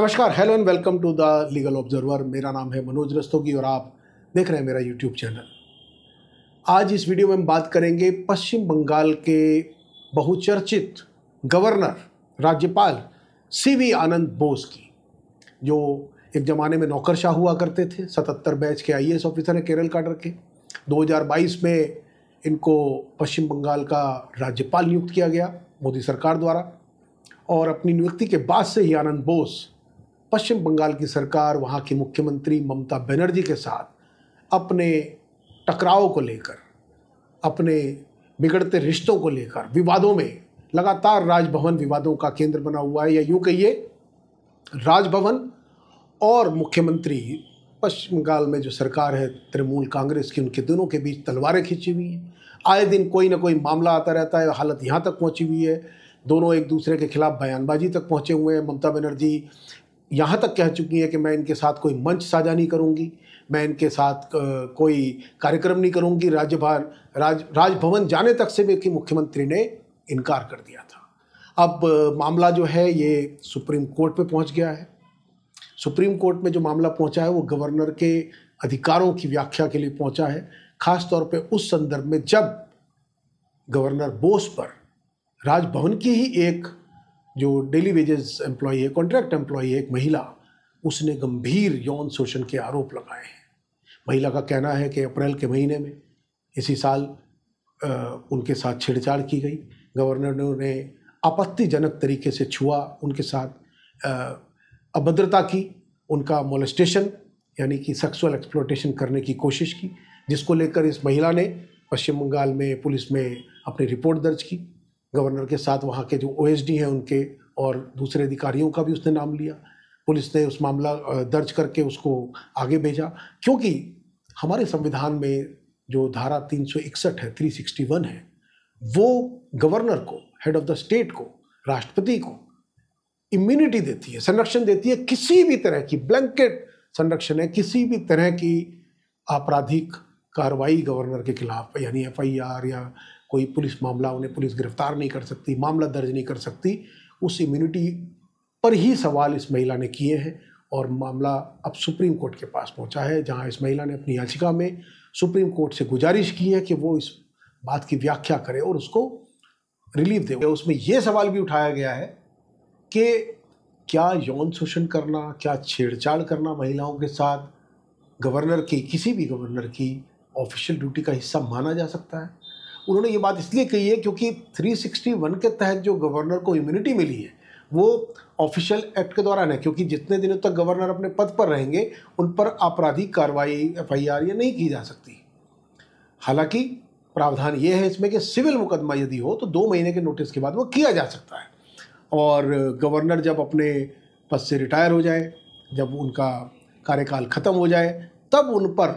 नमस्कार hello and welcome to the legal observer मेरा नाम है मनोज रस्तोगी और आप देख रहे हैं मेरा यूट्यूब चैनल आज इस वीडियो में हम बात करेंगे पश्चिम बंगाल के बहुचर्चित गवर्नर राज्यपाल सी वी आनंद बोस की जो एक ज़माने में नौकरशाह हुआ करते थे सतहत्तर बैच के आईएएस ऑफिसर हैं केरल काडर के 2022 में इनको पश्चिम बंगाल का राज्यपाल नियुक्त किया गया मोदी सरकार द्वारा और अपनी नियुक्ति के बाद से ही आनंद बोस पश्चिम बंगाल की सरकार वहाँ की मुख्यमंत्री ममता बनर्जी के साथ अपने टकराव को लेकर अपने बिगड़ते रिश्तों को लेकर विवादों में लगातार राजभवन विवादों का केंद्र बना हुआ है या यूँ कहिए राजभवन और मुख्यमंत्री पश्चिम बंगाल में जो सरकार है तृणमूल कांग्रेस की उनके दोनों के बीच तलवारें खींची हुई हैं आए दिन कोई ना कोई मामला आता रहता है हालत यहाँ तक पहुँची हुई है दोनों एक दूसरे के खिलाफ बयानबाजी तक पहुँचे हुए हैं ममता बनर्जी यहाँ तक कह चुकी हैं कि मैं इनके साथ कोई मंच साझा नहीं करूँगी मैं इनके साथ कोई कार्यक्रम नहीं करूँगी राज्यभार राज राजभवन जाने तक से भी मुख्यमंत्री ने इनकार कर दिया था अब मामला जो है ये सुप्रीम कोर्ट पे पहुंच गया है सुप्रीम कोर्ट में जो मामला पहुंचा है वो गवर्नर के अधिकारों की व्याख्या के लिए पहुंचा है खास तौर पे उस संदर्भ में जब गवर्नर बोस पर राजभवन की ही एक जो डेली वेजेस एम्प्लॉई है कॉन्ट्रैक्ट एम्प्लॉई है एक महिला उसने गंभीर यौन शोषण के आरोप लगाए हैं महिला का कहना है कि अप्रैल के महीने में इसी साल आ, उनके साथ छेड़छाड़ की गई गवर्नर ने उन्हें आपत्तिजनक तरीके से छुआ उनके साथ अभद्रता की उनका मोलस्टेशन यानी कि सेक्सुअल एक्सप्लोटेशन करने की कोशिश की जिसको लेकर इस महिला ने पश्चिम बंगाल में पुलिस में अपनी रिपोर्ट दर्ज की गवर्नर के साथ वहाँ के जो ओ हैं उनके और दूसरे अधिकारियों का भी उसने नाम लिया पुलिस ने उस मामला दर्ज करके उसको आगे भेजा क्योंकि हमारे संविधान में जो धारा 361 है 361 है वो गवर्नर को हेड ऑफ द स्टेट को राष्ट्रपति को इम्यूनिटी देती है संरक्षण देती है किसी भी तरह की ब्लैंकेट संरक्षण है किसी भी तरह की आपराधिक कार्रवाई गवर्नर के खिलाफ यानी एफ या कोई पुलिस मामला उन्हें पुलिस गिरफ्तार नहीं कर सकती मामला दर्ज नहीं कर सकती उस इम्यूनिटी पर ही सवाल इस महिला ने किए हैं और मामला अब सुप्रीम कोर्ट के पास पहुंचा है जहां इस महिला ने अपनी याचिका में सुप्रीम कोर्ट से गुजारिश की है कि वो इस बात की व्याख्या करे और उसको रिलीफ दे उसमें यह सवाल भी उठाया गया है कि क्या यौन शोषण करना क्या छेड़छाड़ करना महिलाओं के साथ गवर्नर की किसी भी गवर्नर की ऑफिशियल ड्यूटी का हिस्सा माना जा सकता है उन्होंने ये बात इसलिए कही है क्योंकि 361 के तहत जो गवर्नर को इम्यूनिटी मिली है वो ऑफिशियल एक्ट के दौरान है क्योंकि जितने दिनों तक गवर्नर अपने पद पर रहेंगे उन पर आपराधिक कार्रवाई एफ आई आर ये नहीं की जा सकती हालांकि प्रावधान ये है इसमें कि सिविल मुकदमा यदि हो तो दो महीने के नोटिस के बाद वो किया जा सकता है और गवर्नर जब अपने पद से रिटायर हो जाए जब उनका कार्यकाल ख़त्म हो जाए तब उन पर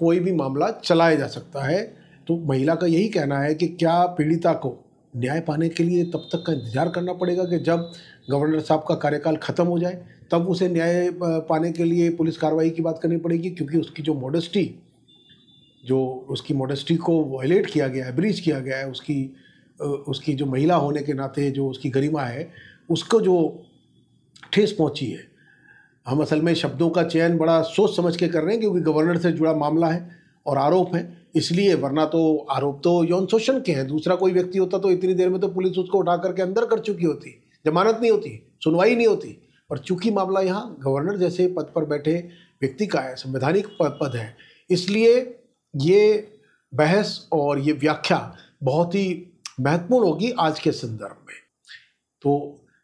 कोई भी मामला चलाया जा सकता है तो महिला का यही कहना है कि क्या पीड़िता को न्याय पाने के लिए तब तक का इंतजार करना पड़ेगा कि जब गवर्नर साहब का कार्यकाल ख़त्म हो जाए तब उसे न्याय पाने के लिए पुलिस कार्रवाई की बात करनी पड़ेगी क्योंकि उसकी जो मॉडस्टी जो उसकी मॉडस्टी को वायलेट किया गया है ब्रीच किया गया है उसकी उसकी जो महिला होने के नाते जो उसकी गरिमा है उसको जो ठेस पहुंची है हम असल में शब्दों का चयन बड़ा सोच समझ के कर रहे हैं क्योंकि गवर्नर से जुड़ा मामला है और आरोप है इसलिए वरना तो आरोप तो यौन शोषण के हैं दूसरा कोई व्यक्ति होता तो इतनी देर में तो पुलिस उसको उठा करके अंदर कर चुकी होती जमानत नहीं होती सुनवाई नहीं होती और चूंकि मामला यहाँ गवर्नर जैसे पद पर बैठे व्यक्ति का है संवैधानिक पद है इसलिए ये बहस और ये व्याख्या बहुत ही महत्वपूर्ण होगी आज के संदर्भ में तो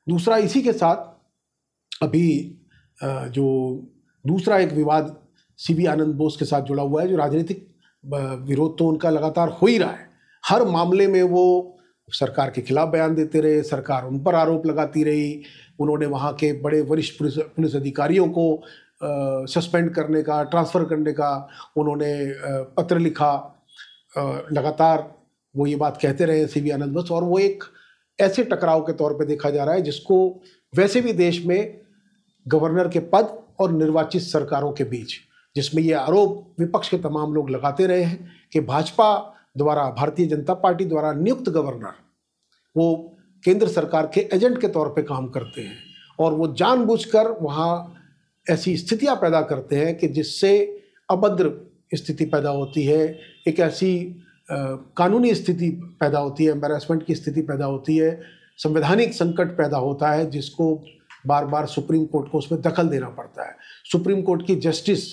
दूसरा इसी के साथ अभी जो दूसरा एक विवाद सी बी आनंद बोस के साथ जुड़ा हुआ है जो राजनीतिक विरोध तो उनका लगातार हो ही रहा है हर मामले में वो सरकार के खिलाफ बयान देते रहे सरकार उन पर आरोप लगाती रही उन्होंने वहाँ के बड़े वरिष्ठ पुलिस अधिकारियों को सस्पेंड करने का ट्रांसफ़र करने का उन्होंने पत्र लिखा लगातार वो ये बात कहते रहे सी वी आनंद बस और वो एक ऐसे टकराव के तौर पे देखा जा रहा है जिसको वैसे भी देश में गवर्नर के पद और निर्वाचित सरकारों के बीच जिसमें ये आरोप विपक्ष के तमाम लोग लगाते रहे हैं कि भाजपा द्वारा भारतीय जनता पार्टी द्वारा नियुक्त गवर्नर वो केंद्र सरकार के एजेंट के तौर पे काम करते हैं और वो जानबूझकर वहाँ ऐसी स्थितियाँ पैदा करते हैं कि जिससे अभद्र स्थिति पैदा होती है एक ऐसी आ, कानूनी स्थिति पैदा होती है एम्बेरसमेंट की स्थिति पैदा होती है संवैधानिक संकट पैदा होता है जिसको बार बार सुप्रीम कोर्ट को उसमें दखल देना पड़ता है सुप्रीम कोर्ट की जस्टिस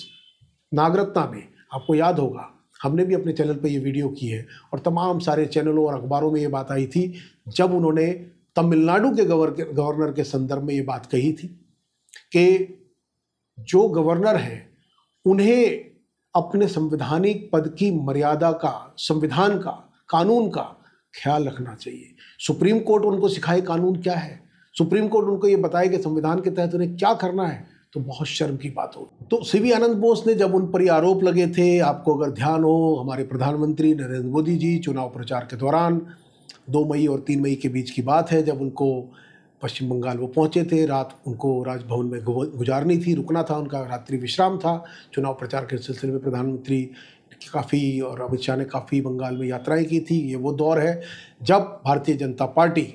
नागरिकता में आपको याद होगा हमने भी अपने चैनल पर ये वीडियो की है और तमाम सारे चैनलों और अखबारों में ये बात आई थी जब उन्होंने तमिलनाडु के गवर्नर के संदर्भ में ये बात कही थी कि जो गवर्नर हैं उन्हें अपने संवैधानिक पद की मर्यादा का संविधान का कानून का ख्याल रखना चाहिए सुप्रीम कोर्ट उनको सिखाए कानून क्या है सुप्रीम कोर्ट उनको ये बताए कि संविधान के तहत उन्हें क्या करना है तो बहुत शर्म की बात हो तो सीवी आनंद बोस ने जब उन पर आरोप लगे थे आपको अगर ध्यान हो हमारे प्रधानमंत्री नरेंद्र मोदी जी चुनाव प्रचार के दौरान दो मई और तीन मई के बीच की बात है जब उनको पश्चिम बंगाल वो पहुंचे थे रात उनको राजभवन में गुजारनी थी रुकना था उनका रात्रि विश्राम था चुनाव प्रचार के सिलसिले में प्रधानमंत्री काफ़ी और अमित शाह ने काफ़ी बंगाल में यात्राएं की थी ये वो दौर है जब भारतीय जनता पार्टी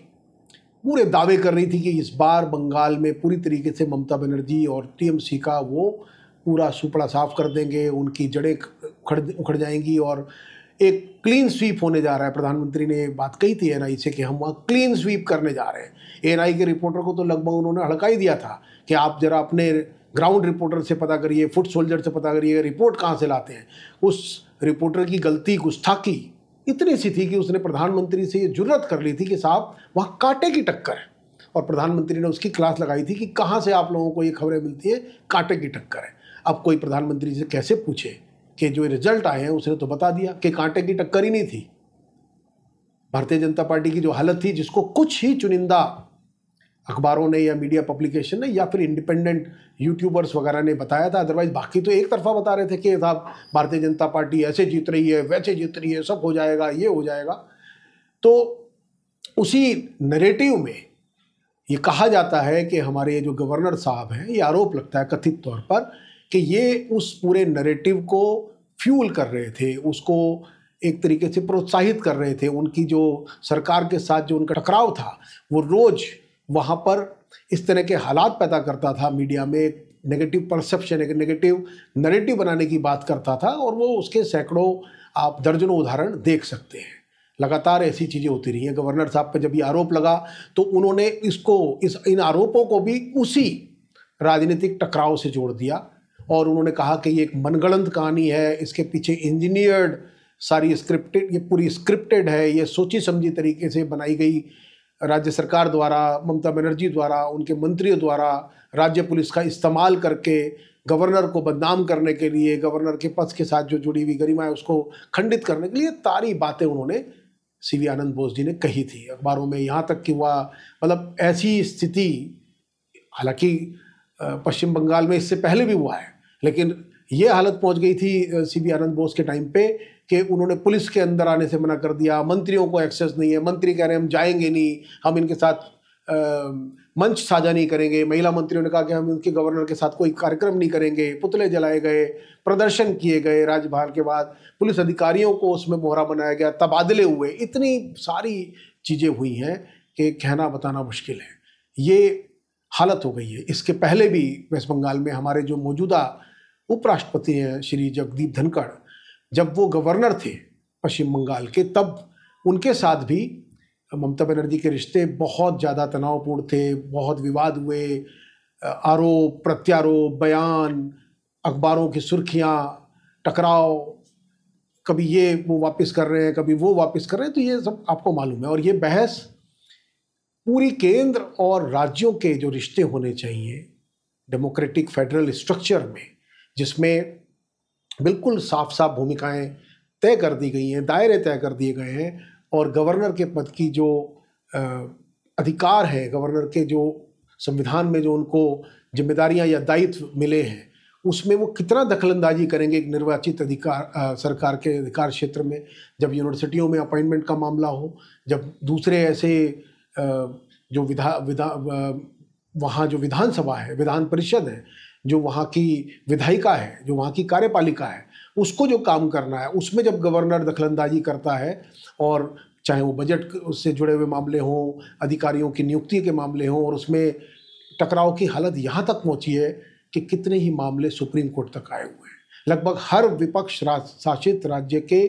पूरे दावे कर रही थी कि इस बार बंगाल में पूरी तरीके से ममता बनर्जी और टीएमसी का वो पूरा सुपड़ा साफ कर देंगे उनकी जड़ें उखड़ उखड़ जाएंगी और एक क्लीन स्वीप होने जा रहा है प्रधानमंत्री ने बात कही थी एनआई से कि हम वहाँ क्लीन स्वीप करने जा रहे हैं एनआई के रिपोर्टर को तो लगभग उन्होंने हड़का ही दिया था कि आप जरा अपने ग्राउंड रिपोर्टर से पता करिए फुट सोल्जर से पता करिए रिपोर्ट कहाँ से लाते हैं उस रिपोर्टर की गलती गुस्ताखी इतनी सी थी कि उसने प्रधानमंत्री से ये जरूरत कर ली थी कि साहब वहाँ कांटे की टक्कर है और प्रधानमंत्री ने उसकी क्लास लगाई थी कि कहाँ से आप लोगों को ये खबरें मिलती हैं कांटे की टक्कर है अब कोई प्रधानमंत्री से कैसे पूछे कि जो रिजल्ट आए हैं उसने तो बता दिया कि कांटे की टक्कर ही नहीं थी भारतीय जनता पार्टी की जो हालत थी जिसको कुछ ही चुनिंदा अखबारों ने या मीडिया पब्लिकेशन ने या फिर इंडिपेंडेंट यूट्यूबर्स वगैरह ने बताया था अदरवाइज बाकी तो एक तरफा बता रहे थे कि साहब भारतीय जनता पार्टी ऐसे जीत रही है वैसे जीत रही है सब हो जाएगा ये हो जाएगा तो उसी नरेटिव में ये कहा जाता है कि हमारे जो गवर्नर साहब हैं ये आरोप लगता है कथित तौर पर कि ये उस पूरे नरेटिव को फ्यूल कर रहे थे उसको एक तरीके से प्रोत्साहित कर रहे थे उनकी जो सरकार के साथ जो उनका टकराव था वो रोज़ वहाँ पर इस तरह के हालात पैदा करता था मीडिया में नेगेटिव परसेप्शन एक नेगेटिव नरेटिव बनाने की बात करता था और वो उसके सैकड़ों आप दर्जनों उदाहरण देख सकते हैं लगातार ऐसी चीज़ें होती रही हैं गवर्नर साहब पर जब ये आरोप लगा तो उन्होंने इसको इस इन आरोपों को भी उसी राजनीतिक टकराव से जोड़ दिया और उन्होंने कहा कि ये एक मनगणंत कहानी है इसके पीछे इंजीनियर्ड सारी स्क्रिप्टेड ये पूरी स्क्रिप्टेड है ये सोची समझी तरीके से बनाई गई राज्य सरकार द्वारा ममता बनर्जी द्वारा उनके मंत्रियों द्वारा राज्य पुलिस का इस्तेमाल करके गवर्नर को बदनाम करने के लिए गवर्नर के पद के साथ जो जुड़ी हुई गरिमा है उसको खंडित करने के लिए तारी बातें उन्होंने सी वी आनंद बोस जी ने कही थी अखबारों में यहाँ तक कि हुआ मतलब ऐसी स्थिति हालांकि पश्चिम बंगाल में इससे पहले भी हुआ है लेकिन ये हालत पहुँच गई थी सी वी आनंद बोस के टाइम पर कि उन्होंने पुलिस के अंदर आने से मना कर दिया मंत्रियों को एक्सेस नहीं है मंत्री कह रहे हैं हम जाएंगे नहीं हम इनके साथ आ, मंच साझा नहीं करेंगे महिला मंत्रियों ने कहा कि हम उनके गवर्नर के साथ कोई कार्यक्रम नहीं करेंगे पुतले जलाए गए प्रदर्शन किए गए राजभार के बाद पुलिस अधिकारियों को उसमें मोहरा बनाया गया तबादले हुए इतनी सारी चीज़ें हुई हैं कि कहना बताना मुश्किल है ये हालत हो गई है इसके पहले भी वेस्ट बंगाल में हमारे जो मौजूदा उपराष्ट्रपति हैं श्री जगदीप धनखड़ जब वो गवर्नर थे पश्चिम बंगाल के तब उनके साथ भी ममता बनर्जी के रिश्ते बहुत ज़्यादा तनावपूर्ण थे बहुत विवाद हुए आरोप प्रत्यारोप बयान अखबारों की सुर्खियाँ टकराव कभी ये वो वापस कर रहे हैं कभी वो वापस कर रहे हैं तो ये सब आपको मालूम है और ये बहस पूरी केंद्र और राज्यों के जो रिश्ते होने चाहिए डेमोक्रेटिक फेडरल स्ट्रक्चर में जिसमें बिल्कुल साफ साफ भूमिकाएं तय कर दी गई हैं दायरे तय कर दिए गए हैं और गवर्नर के पद की जो अधिकार है गवर्नर के जो संविधान में जो उनको जिम्मेदारियां या दायित्व मिले हैं उसमें वो कितना दखलंदाजी करेंगे एक निर्वाचित अधिकार आ, सरकार के अधिकार क्षेत्र में जब यूनिवर्सिटियों में अपॉइंटमेंट का मामला हो जब दूसरे ऐसे आ, जो विधा विधा वहाँ जो विधानसभा है विधान परिषद है जो वहाँ की विधायिका है जो वहाँ की कार्यपालिका है उसको जो काम करना है उसमें जब गवर्नर दखलंदाजी करता है और चाहे वो बजट से जुड़े हुए मामले हों अधिकारियों की नियुक्ति के मामले हों और उसमें टकराव की हालत यहाँ तक पहुँची है कि कितने ही मामले सुप्रीम कोर्ट तक आए हुए हैं लगभग हर विपक्ष राज, शासित राज्य के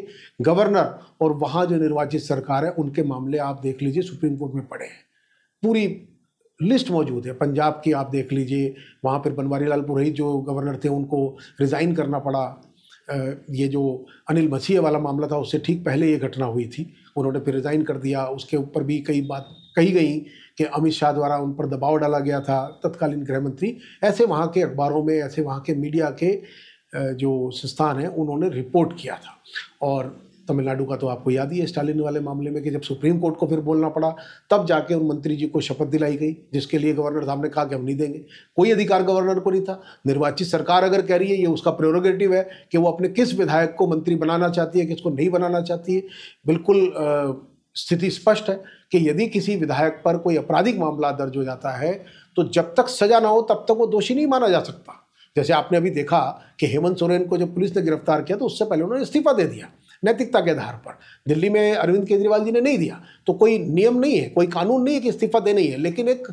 गवर्नर और वहाँ जो निर्वाचित सरकार है उनके मामले आप देख लीजिए सुप्रीम कोर्ट में पड़े हैं पूरी लिस्ट मौजूद है पंजाब की आप देख लीजिए वहाँ पर बनवारी लाल पुरोहित जो गवर्नर थे उनको रिज़ाइन करना पड़ा ये जो अनिल मसीह वाला मामला था उससे ठीक पहले ये घटना हुई थी उन्होंने फिर रिज़ाइन कर दिया उसके ऊपर भी कई बात कही गई कि अमित शाह द्वारा उन पर दबाव डाला गया था तत्कालीन गृहमंत्री ऐसे वहाँ के अखबारों में ऐसे वहाँ के मीडिया के जो संस्थान हैं उन्होंने रिपोर्ट किया था और तमिलनाडु का तो आपको याद ही है स्टालिन वाले मामले में कि जब सुप्रीम कोर्ट को फिर बोलना पड़ा तब जाके उन मंत्री जी को शपथ दिलाई गई जिसके लिए गवर्नर साहब ने कहा कि हम नहीं देंगे कोई अधिकार गवर्नर को नहीं था निर्वाचित सरकार अगर कह रही है ये उसका प्रोरोगेटिव है कि वो अपने किस विधायक को मंत्री बनाना चाहती है किसको नहीं बनाना चाहती है बिल्कुल स्थिति स्पष्ट है कि यदि किसी विधायक पर कोई आपराधिक मामला दर्ज हो जाता है तो जब तक सजा ना हो तब तक वो दोषी नहीं माना जा सकता जैसे आपने अभी देखा कि हेमंत सोरेन को जब पुलिस ने गिरफ्तार किया तो उससे पहले उन्होंने इस्तीफा दे दिया नैतिकता के आधार पर दिल्ली में अरविंद केजरीवाल जी ने नहीं दिया तो कोई नियम नहीं है कोई कानून नहीं है कि इस्तीफा देना ही है लेकिन एक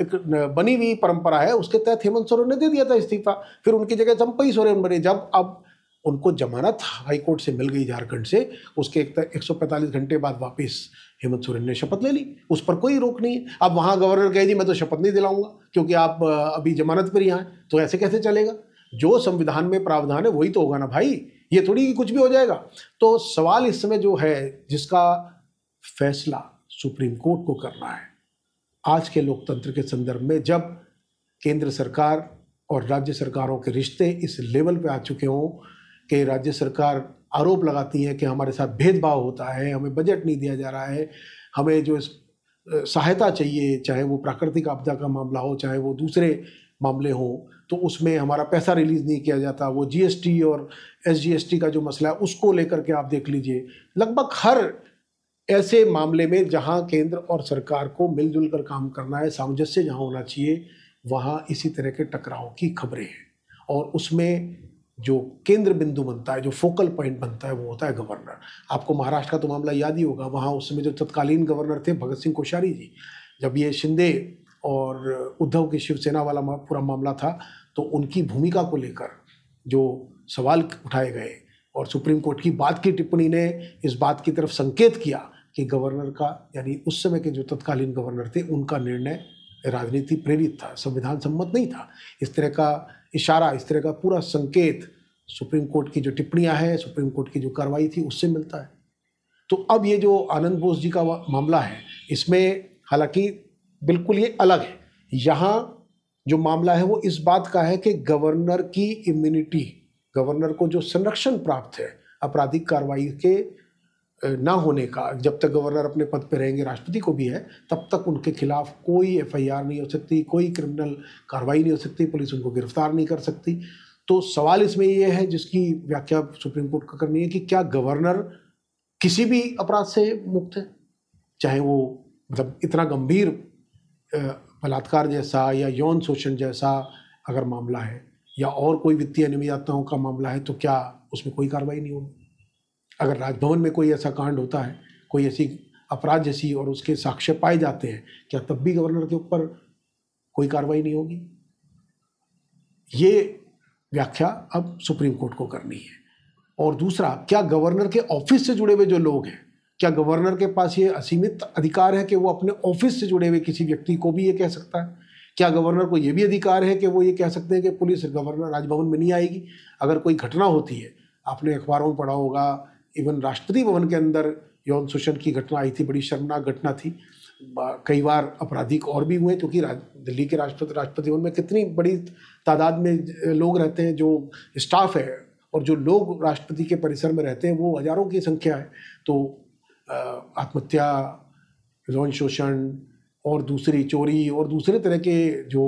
एक बनी हुई परंपरा है उसके तहत हेमंत सोरेन ने दे दिया था इस्तीफा फिर उनकी जगह चंपई सोरेन बने जब अब उनको जमानत हाईकोर्ट से मिल गई झारखंड से उसके एक, एक पैंतालीस घंटे बाद वापस हेमंत सोरेन ने शपथ ले ली उस पर कोई रोक नहीं है अब वहाँ गवर्नर कहे जी मैं तो शपथ नहीं दिलाऊंगा क्योंकि आप अभी जमानत पर ही हैं तो ऐसे कैसे चलेगा जो संविधान में प्रावधान है वही तो होगा ना भाई ये थोड़ी कुछ भी हो जाएगा तो सवाल इस समय जो है जिसका फैसला सुप्रीम कोर्ट को करना है आज के लोकतंत्र के संदर्भ में जब केंद्र सरकार और राज्य सरकारों के रिश्ते इस लेवल पे आ चुके हों कि राज्य सरकार आरोप लगाती है कि हमारे साथ भेदभाव होता है हमें बजट नहीं दिया जा रहा है हमें जो सहायता चाहिए चाहे वो प्राकृतिक आपदा का मामला हो चाहे वो दूसरे मामले हों तो उसमें हमारा पैसा रिलीज़ नहीं किया जाता वो जीएसटी और एसजीएसटी का जो मसला है उसको लेकर के आप देख लीजिए लगभग हर ऐसे मामले में जहाँ केंद्र और सरकार को मिलजुल कर काम करना है सामंजस्य जहाँ होना चाहिए वहाँ इसी तरह के टकराव की खबरें हैं और उसमें जो केंद्र बिंदु बनता है जो फोकल पॉइंट बनता है वो होता है गवर्नर आपको महाराष्ट्र का तो मामला याद ही होगा वहाँ उस समय जो तत्कालीन गवर्नर थे भगत सिंह कोश्यारी जी जब ये शिंदे और उद्धव के शिवसेना वाला पूरा मामला था तो उनकी भूमिका को लेकर जो सवाल उठाए गए और सुप्रीम कोर्ट की बात की टिप्पणी ने इस बात की तरफ संकेत किया कि गवर्नर का यानी उस समय के जो तत्कालीन गवर्नर थे उनका निर्णय राजनीति प्रेरित था संविधान सम्मत नहीं था इस तरह का इशारा इस तरह का पूरा संकेत सुप्रीम कोर्ट की जो टिप्पणियां हैं सुप्रीम कोर्ट की जो कार्रवाई थी उससे मिलता है तो अब ये जो आनंद बोस जी का मामला है इसमें हालांकि बिल्कुल ये अलग है यहाँ जो मामला है वो इस बात का है कि गवर्नर की इम्यूनिटी गवर्नर को जो संरक्षण प्राप्त है आपराधिक कार्रवाई के ना होने का जब तक गवर्नर अपने पद पर रहेंगे राष्ट्रपति को भी है तब तक उनके खिलाफ कोई एफआईआर नहीं हो सकती कोई क्रिमिनल कार्रवाई नहीं हो सकती पुलिस उनको गिरफ्तार नहीं कर सकती तो सवाल इसमें यह है जिसकी व्याख्या सुप्रीम कोर्ट का करनी है कि क्या गवर्नर किसी भी अपराध से मुक्त है चाहे वो मतलब इतना गंभीर बलात्कार जैसा या यौन शोषण जैसा अगर मामला है या और कोई वित्तीय अनियमितताओं का मामला है तो क्या उसमें कोई कार्रवाई नहीं होगी अगर राजभवन में कोई ऐसा कांड होता है कोई ऐसी अपराध जैसी और उसके साक्ष्य पाए जाते हैं क्या तब भी गवर्नर के ऊपर कोई कार्रवाई नहीं होगी ये व्याख्या अब सुप्रीम कोर्ट को करनी है और दूसरा क्या गवर्नर के ऑफिस से जुड़े हुए जो लोग हैं क्या गवर्नर के पास ये असीमित अधिकार है कि वो अपने ऑफिस से जुड़े हुए किसी व्यक्ति को भी ये कह सकता है क्या गवर्नर को ये भी अधिकार है कि वो ये कह सकते हैं कि पुलिस गवर्नर राजभवन में नहीं आएगी अगर कोई घटना होती है आपने अखबारों में पढ़ा होगा इवन राष्ट्रपति भवन के अंदर यौन शोषण की घटना आई थी बड़ी शर्मनाक घटना थी कई बार आपराधिक और भी हुए क्योंकि दिल्ली के राष्ट्रपति राष्ट्रपति भवन में कितनी बड़ी तादाद में लोग रहते हैं जो स्टाफ है और जो लोग राष्ट्रपति के परिसर में रहते हैं वो हजारों की संख्या है तो आत्महत्या यौन शोषण और दूसरी चोरी और दूसरे तरह के जो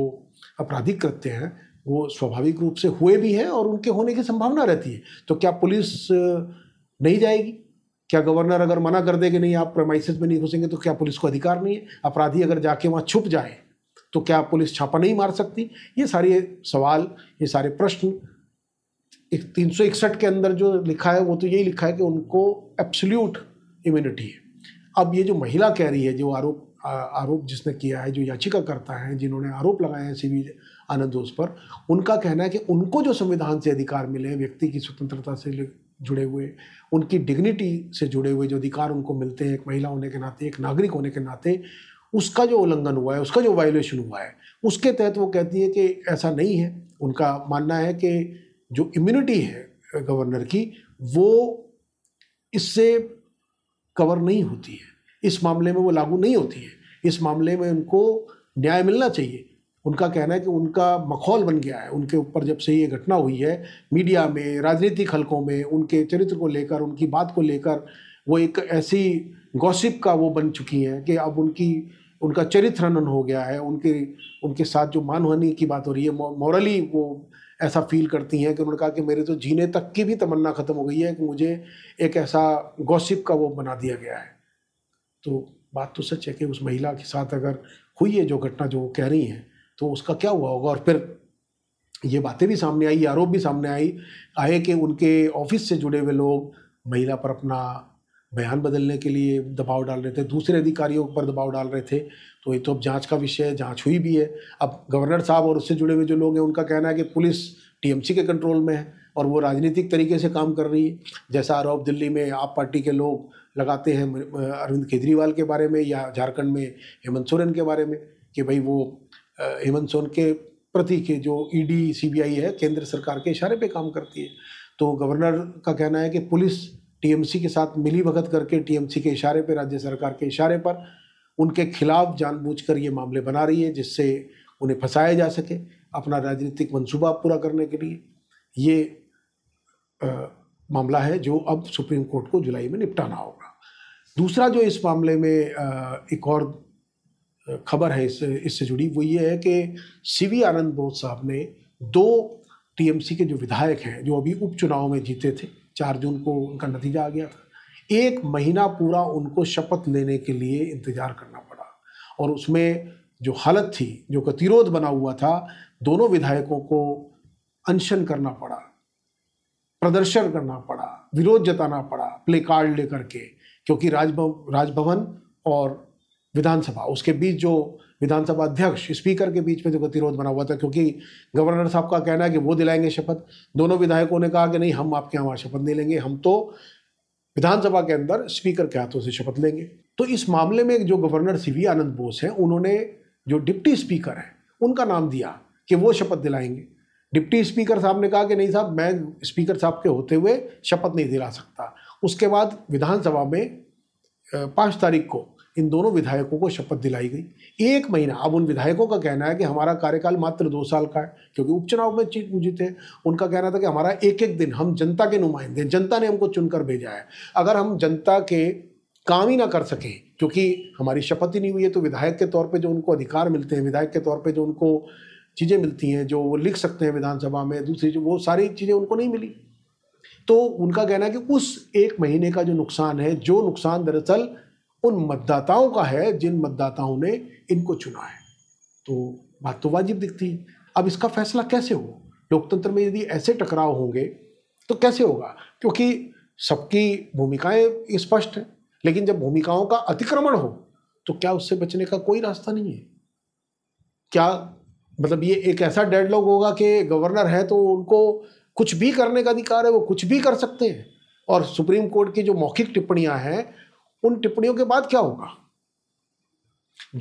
आपराधिक कृत्य हैं वो स्वाभाविक रूप से हुए भी हैं और उनके होने की संभावना रहती है तो क्या पुलिस नहीं जाएगी क्या गवर्नर अगर मना कर दे कि नहीं आप प्रमाइसिस में नहीं घुसेंगे तो क्या पुलिस को अधिकार नहीं है अपराधी अगर जाके वहाँ छुप जाए तो क्या पुलिस छापा नहीं मार सकती ये सारे सवाल ये सारे प्रश्न एक तीन सौ इकसठ के अंदर जो लिखा है वो तो यही लिखा है कि उनको एब्सल्यूट इम्यूनिटी है अब ये जो महिला कह रही है जो आरोप आरोप जिसने किया है जो याचिका करता है जिन्होंने आरोप लगाया है सी आनंद घोष पर उनका कहना है कि उनको जो संविधान से अधिकार मिले व्यक्ति की स्वतंत्रता से जुड़े हुए उनकी डिग्निटी से जुड़े हुए जो अधिकार उनको मिलते हैं एक महिला होने के नाते एक नागरिक होने के नाते उसका जो उल्लंघन हुआ है उसका जो वायोलेशन हुआ है उसके तहत वो कहती है कि ऐसा नहीं है उनका मानना है कि जो इम्यूनिटी है गवर्नर की वो इससे कवर नहीं होती है इस मामले में वो लागू नहीं होती है इस मामले में उनको न्याय मिलना चाहिए उनका कहना है कि उनका मखौल बन गया है उनके ऊपर जब से ये घटना हुई है मीडिया में राजनीतिक हलकों में उनके चरित्र को लेकर उनकी बात को लेकर वो एक ऐसी गॉसिप का वो बन चुकी हैं कि अब उनकी उनका चरित्र हनन हो गया है उनके उनके साथ जो मानहानि की बात हो रही है मॉरली वो ऐसा फील करती हैं कि उन्होंने कहा कि मेरे तो जीने तक की भी तमन्ना ख़त्म हो गई है कि मुझे एक ऐसा गॉसिप का वो बना दिया गया है तो बात तो सच है कि उस महिला के साथ अगर हुई है जो घटना जो वो कह रही हैं तो उसका क्या हुआ होगा और फिर ये बातें भी सामने आई आरोप भी सामने आई आए कि उनके ऑफिस से जुड़े हुए लोग महिला पर अपना बयान बदलने के लिए दबाव डाल रहे थे दूसरे अधिकारियों पर दबाव डाल रहे थे तो ये तो अब जांच का विषय है जांच हुई भी है अब गवर्नर साहब और उससे जुड़े हुए जो लोग हैं उनका कहना है कि पुलिस टीएमसी के कंट्रोल में है और वो राजनीतिक तरीके से काम कर रही है जैसा आरोप दिल्ली में आप पार्टी के लोग लगाते हैं अरविंद केजरीवाल के बारे में या झारखंड में हेमंत सोरेन के बारे में कि भाई वो हेमंत सोरेन के प्रति के जो ईडी e सीबीआई है केंद्र सरकार के इशारे पे काम करती है तो गवर्नर का कहना है कि पुलिस टीएमसी के साथ मिली भगत करके टीएमसी के इशारे पर राज्य सरकार के इशारे पर उनके खिलाफ जानबूझकर ये मामले बना रही है जिससे उन्हें फंसाया जा सके अपना राजनीतिक मंसूबा पूरा करने के लिए ये आ, मामला है जो अब सुप्रीम कोर्ट को जुलाई में निपटाना होगा दूसरा जो इस मामले में आ, एक और खबर है इससे इससे जुड़ी वो ये है कि वी आनंद बोध साहब ने दो टीएमसी के जो विधायक हैं जो अभी उपचुनाव में जीते थे चार जून को उनका नतीजा आ गया था एक महीना पूरा उनको शपथ लेने के लिए इंतज़ार करना पड़ा और उसमें जो हालत थी जो गतिरोध बना हुआ था दोनों विधायकों को अनशन करना पड़ा प्रदर्शन करना पड़ा विरोध जताना पड़ा प्ले कार्ड लेकर के क्योंकि राजभवन राजभवन और विधानसभा उसके बीच जो विधानसभा अध्यक्ष स्पीकर के बीच में जो गतिरोध बना हुआ था क्योंकि गवर्नर साहब का कहना है कि वो दिलाएंगे शपथ दोनों विधायकों ने कहा कि नहीं हम आपके यहाँ शपथ नहीं लेंगे हम तो विधानसभा के अंदर स्पीकर के हाथों से शपथ लेंगे तो इस मामले में जो governor C V Anand Bose हैं उन्होंने जो डिप्टी स्पीकर हैं उनका नाम दिया कि वो शपथ दिलाएंगे डिप्टी स्पीकर साहब ने कहा कि नहीं साहब मैं स्पीकर साहब के होते हुए शपथ नहीं दिला सकता उसके बाद विधानसभा में पाँच तारीख को इन दोनों विधायकों को शपथ दिलाई गई एक महीना अब उन विधायकों का कहना है कि हमारा कार्यकाल मात्र दो साल का है क्योंकि उपचुनाव में चीज जीते उनका कहना था कि हमारा एक एक दिन हम जनता के नुमाइंदे जनता ने हमको चुनकर भेजा है अगर हम जनता के काम ही ना कर सकें क्योंकि हमारी शपथ ही नहीं हुई है तो विधायक के तौर पर जो उनको अधिकार मिलते हैं विधायक के तौर पर जो उनको चीज़ें मिलती हैं जो वो लिख सकते हैं विधानसभा में दूसरी वो सारी चीज़ें उनको नहीं मिली तो उनका कहना है कि उस एक महीने का जो नुकसान है जो नुकसान दरअसल उन मतदाताओं का है जिन मतदाताओं ने इनको चुना है तो बात तो वाजिब दिखती अब इसका फैसला कैसे हो लोकतंत्र में यदि ऐसे टकराव होंगे तो कैसे होगा क्योंकि सबकी भूमिकाएं स्पष्ट हैं लेकिन जब भूमिकाओं का अतिक्रमण हो तो क्या उससे बचने का कोई रास्ता नहीं है क्या मतलब ये एक ऐसा डेडलॉग होगा कि गवर्नर है तो उनको कुछ भी करने का अधिकार है वो कुछ भी कर सकते हैं और सुप्रीम कोर्ट की जो मौखिक टिप्पणियां हैं उन टिप्पणियों के बाद क्या होगा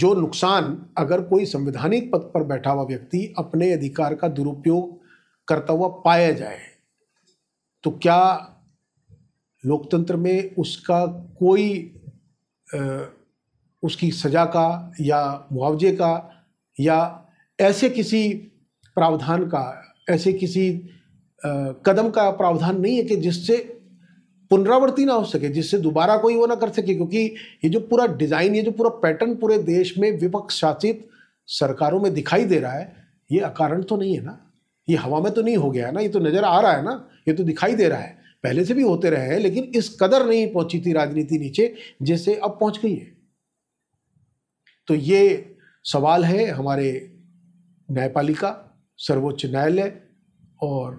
जो नुकसान अगर कोई संवैधानिक पद पर बैठा हुआ व्यक्ति अपने अधिकार का दुरुपयोग करता हुआ पाया जाए तो क्या लोकतंत्र में उसका कोई उसकी सजा का या मुआवजे का या ऐसे किसी प्रावधान का ऐसे किसी कदम का प्रावधान नहीं है कि जिससे पुनरावृत्ति ना हो सके जिससे दोबारा कोई वो ना कर सके क्योंकि ये जो पूरा डिज़ाइन ये जो पूरा पैटर्न पूरे देश में विपक्ष शासित सरकारों में दिखाई दे रहा है ये अकारण तो नहीं है ना ये हवा में तो नहीं हो गया है ना ये तो नज़र आ रहा है ना ये तो दिखाई दे रहा है पहले से भी होते रहे हैं लेकिन इस कदर नहीं पहुंची थी राजनीति नीचे जैसे अब पहुंच गई है तो ये सवाल है हमारे न्यायपालिका सर्वोच्च न्यायालय और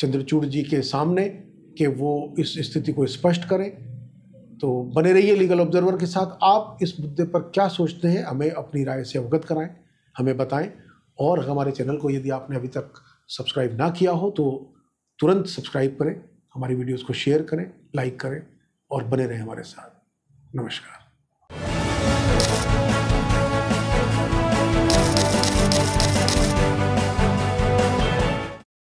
चंद्रचूड़ जी के सामने कि वो इस स्थिति को स्पष्ट करें तो बने रहिए लीगल ऑब्जर्वर के साथ आप इस मुद्दे पर क्या सोचते हैं हमें अपनी राय से अवगत कराएं हमें बताएं और हमारे चैनल को यदि आपने अभी तक सब्सक्राइब ना किया हो तो तुरंत सब्सक्राइब करें हमारी वीडियोस को शेयर करें लाइक करें और बने रहें हमारे साथ नमस्कार